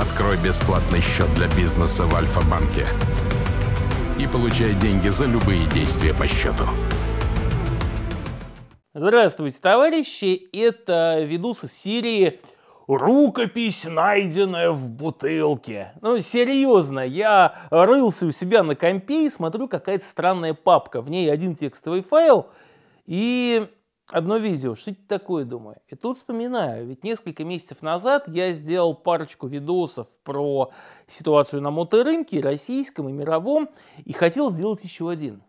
Открой бесплатный счет для бизнеса в Альфа-банке и получай деньги за любые действия по счету. Здравствуйте, товарищи! Это видос из серии рукопись, найденная в бутылке. Ну, серьезно, я рылся у себя на компе и смотрю, какая-то странная папка. В ней один текстовый файл и одно видео, что это такое, думаю. И тут вспоминаю, ведь несколько месяцев назад я сделал парочку видосов про ситуацию на моторынке, российском и мировом, и хотел сделать еще один.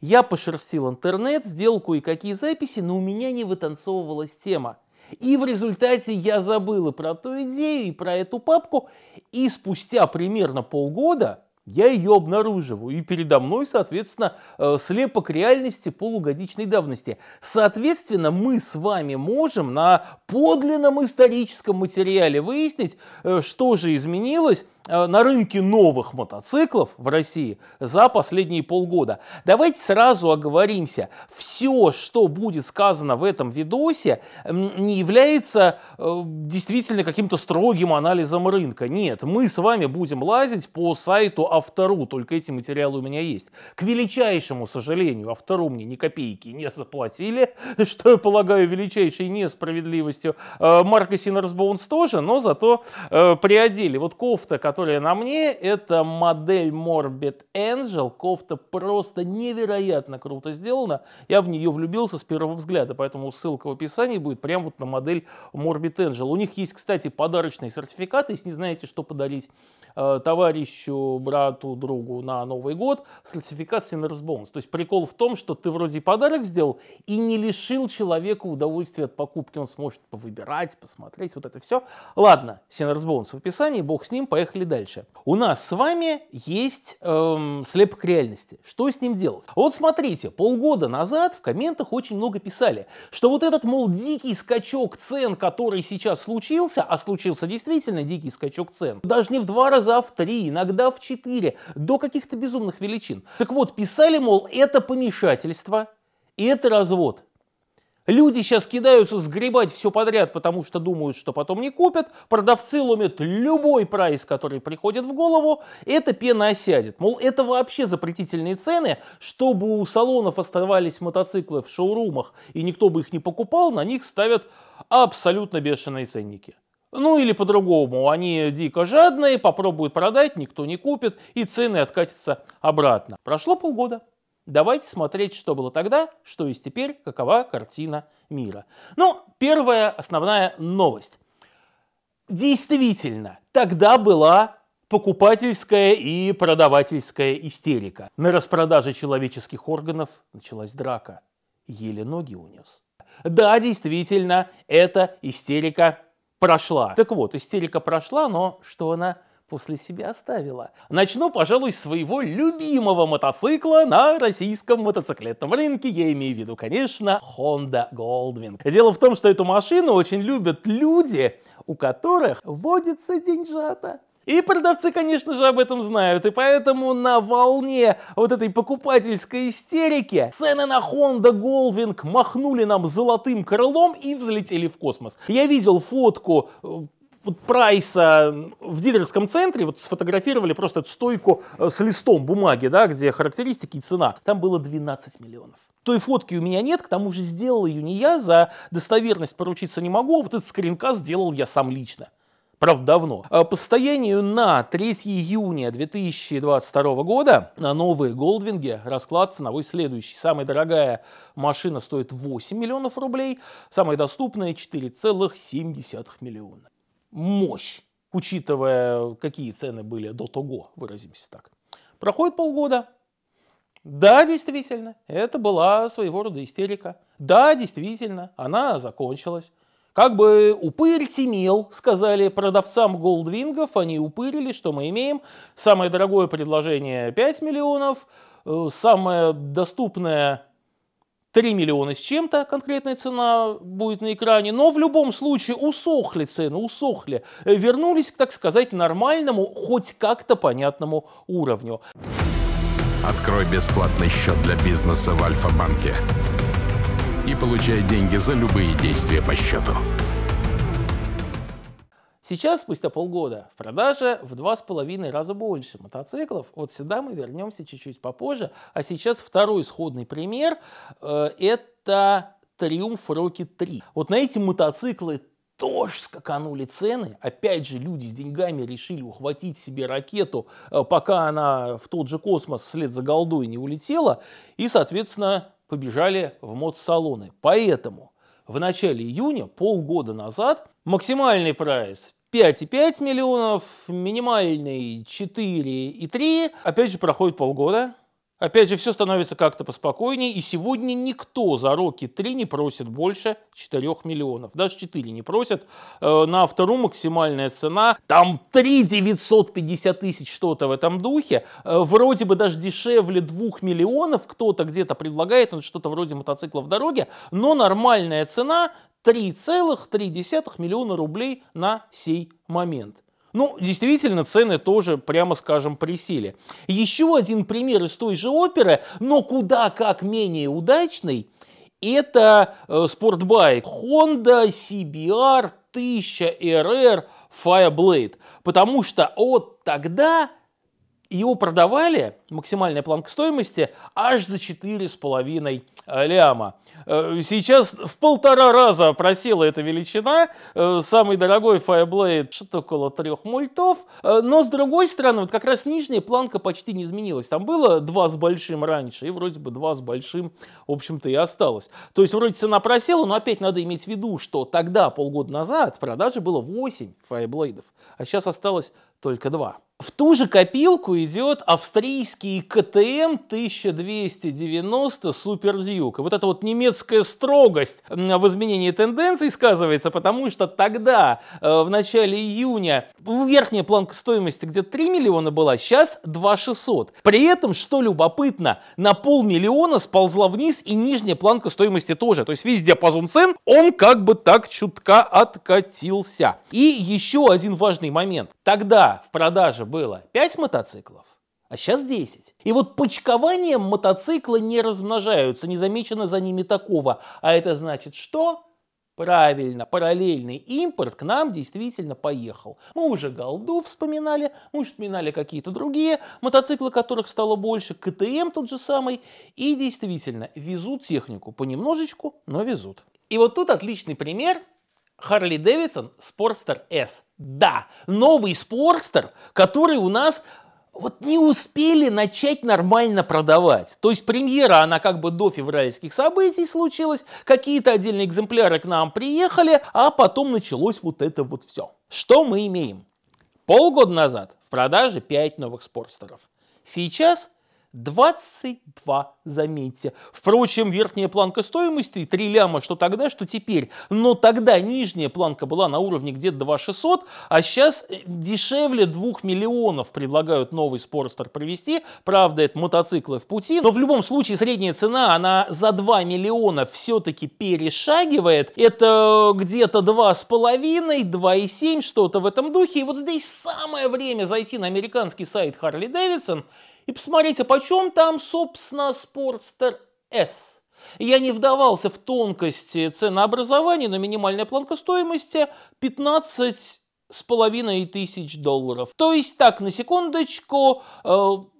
Я пошерстил интернет, сделал кое-какие записи, но у меня не вытанцовывалась тема. И в результате я забыл и про ту идею, и про эту папку, и спустя примерно полгода я ее обнаруживаю, и передо мной, соответственно, э, слепок реальности полугодичной давности. Соответственно, мы с вами можем на подлинном историческом материале выяснить, э, что же изменилось Э, на рынке новых мотоциклов в России за последние полгода. Давайте сразу оговоримся. Все, что будет сказано в этом видосе, не является э, действительно каким-то строгим анализом рынка. Нет, мы с вами будем лазить по сайту Автору, только эти материалы у меня есть. К величайшему сожалению, Автору мне ни копейки не заплатили, что я полагаю величайшей несправедливостью. Э, Марка Синерсбоунс тоже, но зато приодели. Вот кофта, которая которая на мне, это модель Morbid Angel. Кофта просто невероятно круто сделана. Я в нее влюбился с первого взгляда, поэтому ссылка в описании будет прямо вот на модель Morbid Angel. У них есть, кстати, подарочные сертификаты. Если не знаете, что подарить э, товарищу, брату, другу на Новый год, сертификат Sinners Bones. То есть прикол в том, что ты вроде подарок сделал и не лишил человека удовольствия от покупки. Он сможет выбирать, посмотреть, вот это все. Ладно, Sinners Bones в описании, бог с ним, поехали дальше. У нас с вами есть эм, слепок реальности. Что с ним делать? А вот смотрите, полгода назад в комментах очень много писали, что вот этот, мол, дикий скачок цен, который сейчас случился, а случился действительно дикий скачок цен, даже не в два раза, а в три, иногда в четыре, до каких-то безумных величин. Так вот, писали, мол, это помешательство, и это развод. Люди сейчас кидаются сгребать все подряд, потому что думают, что потом не купят. Продавцы ломят любой прайс, который приходит в голову. Это пена осядет. Мол, это вообще запретительные цены. Чтобы у салонов оставались мотоциклы в шоурумах и никто бы их не покупал, на них ставят абсолютно бешеные ценники. Ну или по-другому, они дико жадные, попробуют продать, никто не купит, и цены откатятся обратно. Прошло полгода. Давайте смотреть, что было тогда, что есть теперь, какова картина мира. Ну, первая основная новость. Действительно, тогда была покупательская и продавательская истерика. На распродаже человеческих органов началась драка. Еле ноги унес. Да, действительно, эта истерика прошла. Так вот, истерика прошла, но что она после себя оставила. Начну, пожалуй, своего любимого мотоцикла на российском мотоциклетном рынке. Я имею в виду, конечно, Honda Goldwing. Дело в том, что эту машину очень любят люди, у которых водится деньжата. И продавцы, конечно же, об этом знают, и поэтому на волне вот этой покупательской истерики цены на Honda Goldwing махнули нам золотым крылом и взлетели в космос. Я видел фотку э, вот прайса в дилерском центре вот сфотографировали просто эту стойку э, с листом бумаги, да, где характеристики и цена. Там было 12 миллионов. Той фотки у меня нет, к тому же сделал ее не я, за достоверность поручиться не могу, а вот этот скринкаст сделал я сам лично. Правда, давно. Э, по состоянию на 3 июня 2022 года на новые Голдвинги расклад ценовой следующий. Самая дорогая машина стоит 8 миллионов рублей, самая доступная 4,7 миллиона мощь, учитывая, какие цены были до того, выразимся так. Проходит полгода. Да, действительно, это была своего рода истерика. Да, действительно, она закончилась. Как бы упырь темел, сказали продавцам голдвингов, они упырили, что мы имеем. Самое дорогое предложение 5 миллионов, э, самое доступное 3 миллиона с чем-то, конкретная цена будет на экране, но в любом случае усохли цены, усохли, э, вернулись, так сказать, нормальному, хоть как-то понятному уровню. Открой бесплатный счет для бизнеса в Альфа-банке и получай деньги за любые действия по счету. Сейчас, спустя полгода, в продаже в два с половиной раза больше мотоциклов. Вот сюда мы вернемся чуть-чуть попозже. А сейчас второй исходный пример э, это Триумф Rocket 3. Вот на эти мотоциклы тоже скаканули цены. Опять же, люди с деньгами решили ухватить себе ракету, э, пока она в тот же космос вслед за голдой не улетела, и, соответственно, побежали в мод-салоны. Поэтому в начале июня, полгода назад, максимальный прайс 5,5 миллионов, минимальный 4,3. Опять же, проходит полгода. Опять же, все становится как-то поспокойнее, и сегодня никто за Рокки 3 не просит больше 4 миллионов. Даже 4 не просят. Э, на автору максимальная цена, там 3 950 тысяч, что-то в этом духе. Э, вроде бы даже дешевле 2 миллионов кто-то где-то предлагает, он что-то вроде мотоцикла в дороге, но нормальная цена 3,3 миллиона рублей на сей момент. Ну, действительно, цены тоже, прямо скажем, присели. Еще один пример из той же оперы, но куда как менее удачный, это э, спортбайк Honda CBR 1000 RR Fireblade. Потому что от тогда его продавали, максимальная планка стоимости, аж за 4,5 э, ляма. Э, сейчас в полтора раза просела эта величина. Э, самый дорогой Fireblade что-то около трех мультов. Но с другой стороны, вот как раз нижняя планка почти не изменилась. Там было два с большим раньше, и вроде бы два с большим, в общем-то, и осталось. То есть вроде цена просела, но опять надо иметь в виду, что тогда, полгода назад, в продаже было 8 Fireblade, а сейчас осталось только два. В ту же копилку идет австрийский КТМ 1290 Супер Вот эта вот немецкая строгость в изменении тенденций сказывается, потому что тогда, э, в начале июня, верхняя планка стоимости где-то 3 миллиона была, сейчас 2600. При этом, что любопытно, на полмиллиона сползла вниз и нижняя планка стоимости тоже. То есть весь диапазон цен, он как бы так чутка откатился. И еще один важный момент. Тогда в продаже было 5 мотоциклов, а сейчас 10. И вот почкованием мотоциклы не размножаются, не замечено за ними такого. А это значит что? Правильно, параллельный импорт к нам действительно поехал. Мы уже Голду вспоминали, мы уже вспоминали какие-то другие мотоциклы, которых стало больше, КТМ тот же самый. И действительно, везут технику понемножечку, но везут. И вот тут отличный пример Харли Дэвидсон Спортстер S. Да, новый Спортстер, который у нас вот не успели начать нормально продавать. То есть премьера, она как бы до февральских событий случилась, какие-то отдельные экземпляры к нам приехали, а потом началось вот это вот все. Что мы имеем? Полгода назад в продаже 5 новых спортстеров. Сейчас 22, заметьте. Впрочем, верхняя планка стоимости 3 ляма, что тогда, что теперь. Но тогда нижняя планка была на уровне где-то 2 600, а сейчас э, дешевле 2 миллионов предлагают новый Спорстер провести. Правда, это мотоциклы в пути, но в любом случае средняя цена, она за 2 миллиона все-таки перешагивает. Это э, где-то 2,5, 2,7, что-то в этом духе. И вот здесь самое время зайти на американский сайт Harley Davidson и посмотрите, почем там, собственно, Sportster S. Я не вдавался в тонкости ценообразования, но минимальная планка стоимости 15 с половиной тысяч долларов. То есть, так, на секундочку,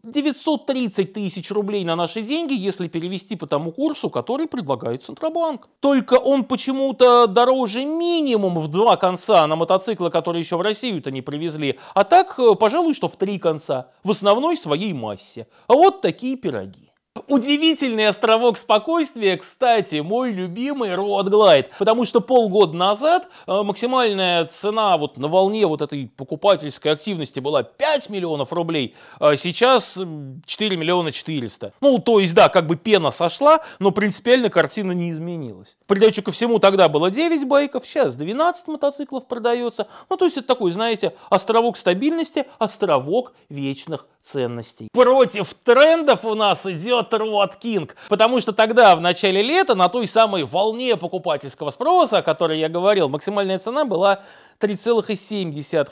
930 э, тысяч рублей на наши деньги, если перевести по тому курсу, который предлагает Центробанк. Только он почему-то дороже минимум в два конца на мотоциклы, которые еще в Россию-то не привезли, а так, э, пожалуй, что в три конца, в основной своей массе. А Вот такие пироги. Удивительный островок спокойствия, кстати, мой любимый Road Glide, потому что полгода назад э, максимальная цена вот на волне вот этой покупательской активности была 5 миллионов рублей, а сейчас 4 миллиона 400. Ну, то есть, да, как бы пена сошла, но принципиально картина не изменилась. Придачу ко всему тогда было 9 байков, сейчас 12 мотоциклов продается. Ну, то есть, это такой, знаете, островок стабильности, островок вечных ценностей. Против трендов у нас идет Рот Кинг, потому что тогда в начале лета на той самой волне покупательского спроса, о которой я говорил, максимальная цена была 3,7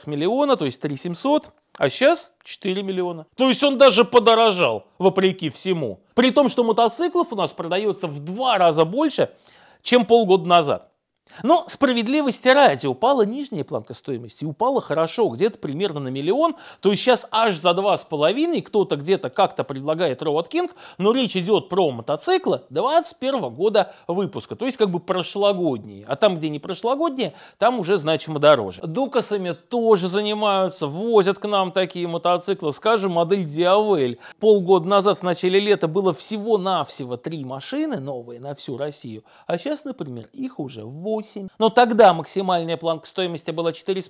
миллиона, то есть 3 700, а сейчас 4 миллиона. То есть он даже подорожал, вопреки всему. При том, что мотоциклов у нас продается в два раза больше, чем полгода назад. Но справедливости ради, упала нижняя планка стоимости, упала хорошо, где-то примерно на миллион, то есть сейчас аж за два с половиной кто-то где-то как-то предлагает Road King, но речь идет про мотоциклы 21 года выпуска, то есть как бы прошлогодние, а там, где не прошлогодние, там уже значимо дороже. Дукасами тоже занимаются, возят к нам такие мотоциклы, скажем, модель Диавель. Полгода назад, в начале лета, было всего-навсего три машины новые на всю Россию, а сейчас, например, их уже 8 7. Но тогда максимальная планка стоимости была 4,5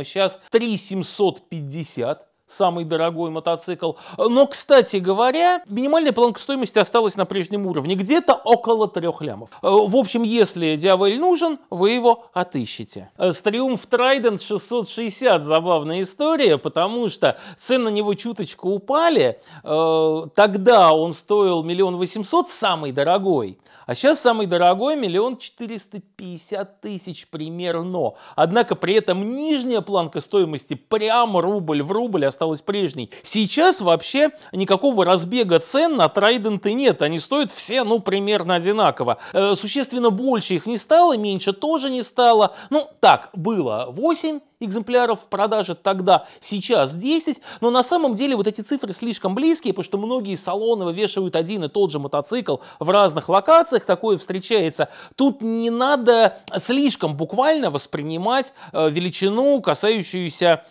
а сейчас 3,750 самый дорогой мотоцикл. Но, кстати говоря, минимальная планка стоимости осталась на прежнем уровне, где-то около трех лямов. Э, в общем, если Диавель нужен, вы его отыщете. Э, с Триумф Трайдент 660 забавная история, потому что цены на него чуточку упали. Э, тогда он стоил миллион восемьсот, самый дорогой, а сейчас самый дорогой миллион четыреста 250 тысяч примерно. Однако при этом нижняя планка стоимости прямо рубль в рубль осталась прежней. Сейчас вообще никакого разбега цен на трайденты нет. Они стоят все, ну, примерно одинаково. Э, существенно больше их не стало, меньше тоже не стало. Ну, так, было 8 экземпляров в продаже тогда, сейчас 10, но на самом деле вот эти цифры слишком близкие, потому что многие салоны вывешивают один и тот же мотоцикл в разных локациях, такое встречается. Тут не надо надо слишком буквально воспринимать э, величину, касающуюся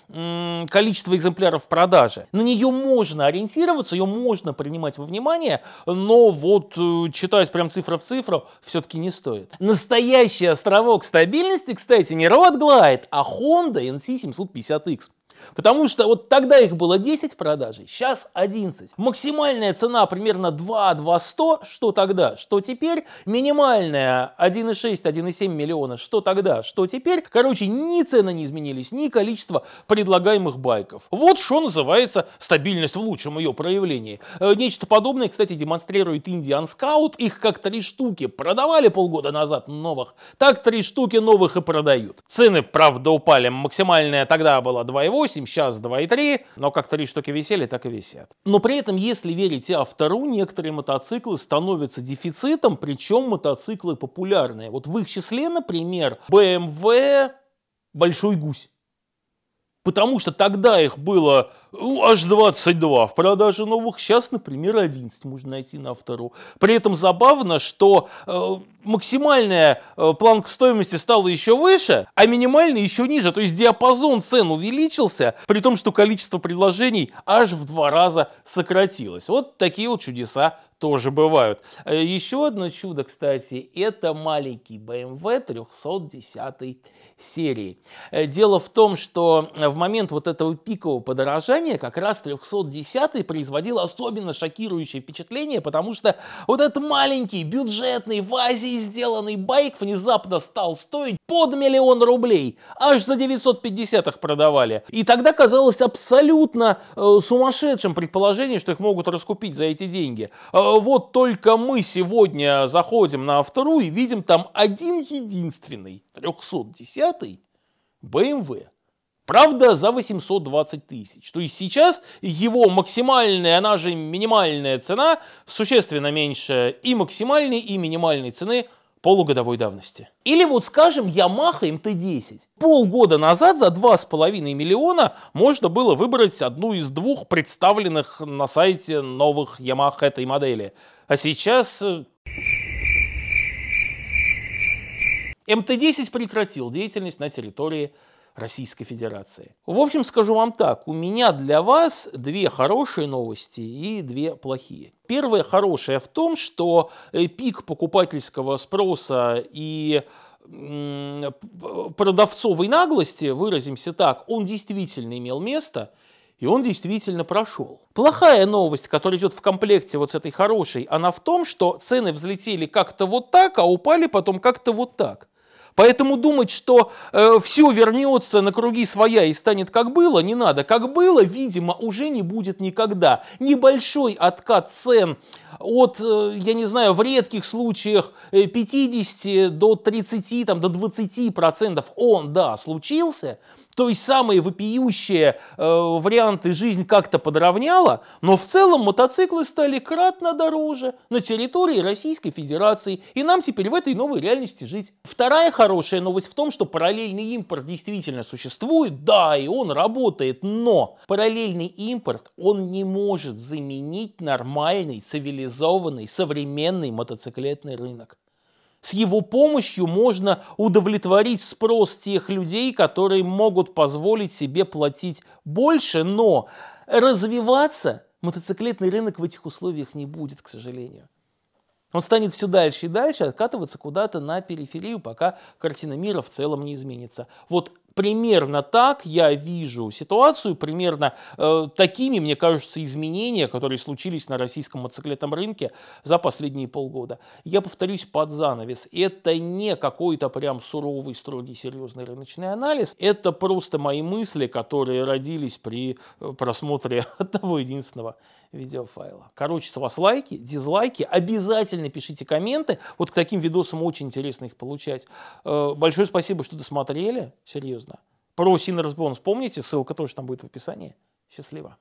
количества экземпляров в продаже. На нее можно ориентироваться, ее можно принимать во внимание, но вот э, читать прям цифра в цифру все-таки не стоит. Настоящий островок стабильности, кстати, не Road Glide, а Honda NC 750X. Потому что вот тогда их было 10 продажей, сейчас 11. Максимальная цена примерно 2-200, что тогда, что теперь. Минимальная 1,6-1,7 миллиона, что тогда, что теперь. Короче, ни цены не изменились, ни количество предлагаемых байков. Вот что называется стабильность в лучшем ее проявлении. Э, нечто подобное, кстати, демонстрирует Indian Scout. Их как три штуки продавали полгода назад новых, так три штуки новых и продают. Цены, правда, упали. Максимальная тогда была 2,8, 8, сейчас 2,3, но как три штуки висели, так и висят. Но при этом, если верить автору, некоторые мотоциклы становятся дефицитом, причем мотоциклы популярные. Вот в их числе, например, BMW эм «Большой гусь». Потому что тогда их было ну, аж 22 в продаже новых, сейчас, например, 11 можно найти на вторую. При этом забавно, что э, максимальная э, планка стоимости стала еще выше, а минимальная еще ниже. То есть диапазон цен увеличился, при том, что количество предложений аж в два раза сократилось. Вот такие вот чудеса тоже бывают. А еще одно чудо, кстати, это маленький BMW 310 серии. Э, дело в том, что э, в момент вот этого пикового подорожания как раз 310 производил особенно шокирующее впечатление, потому что вот этот маленький, бюджетный, в Азии сделанный байк внезапно стал стоить под миллион рублей. Аж за 950 их продавали. И тогда казалось абсолютно э, сумасшедшим предположение, что их могут раскупить за эти деньги. А а, вот только мы сегодня заходим на вторую и видим там один единственный 310 BMW. Эм Правда, за 820 тысяч. То есть сейчас его максимальная, она же минимальная цена, существенно меньше и максимальной, и минимальной цены – полугодовой давности. Или вот скажем Yamaha MT-10. Полгода назад за 2,5 миллиона можно было выбрать одну из двух представленных на сайте новых Yamaha этой модели. А сейчас МТ-10 э, прекратил деятельность на территории Российской Федерации. В общем, скажу вам так, у меня для вас две хорошие новости и две плохие. Первая хорошая в том, что э, пик покупательского спроса и продавцовой наглости, выразимся так, он действительно имел место, и он действительно прошел. Плохая новость, которая идет в комплекте вот с этой хорошей, она в том, что цены взлетели как-то вот так, а упали потом как-то вот так. Поэтому думать, что э, все вернется на круги своя и станет как было, не надо. Как было, видимо, уже не будет никогда. Небольшой откат цен от, э, я не знаю, в редких случаях 50 э, до 30, там, до 20 процентов он, да, случился – то есть самые вопиющие э, варианты жизнь как-то подровняла, но в целом мотоциклы стали кратно дороже на территории Российской Федерации, и нам теперь в этой новой реальности жить. Вторая хорошая новость в том, что параллельный импорт действительно существует, да, и он работает, но параллельный импорт, он не может заменить нормальный, цивилизованный, современный мотоциклетный рынок. С его помощью можно удовлетворить спрос тех людей, которые могут позволить себе платить больше, но развиваться мотоциклетный рынок в этих условиях не будет, к сожалению. Он станет все дальше и дальше откатываться куда-то на периферию, пока картина мира в целом не изменится. Вот примерно так я вижу ситуацию, примерно э, такими, мне кажется, изменения, которые случились на российском мотоциклетном рынке за последние полгода. Я повторюсь под занавес, это не какой-то прям суровый, строгий, серьезный рыночный анализ, это просто мои мысли, которые родились при э, просмотре одного единственного видеофайла. Короче, с вас лайки, дизлайки. Обязательно пишите комменты. Вот к таким видосам очень интересно их получать. Э, большое спасибо, что досмотрели. Серьезно. Про Синерсбон вспомните. Ссылка тоже там будет в описании. Счастливо.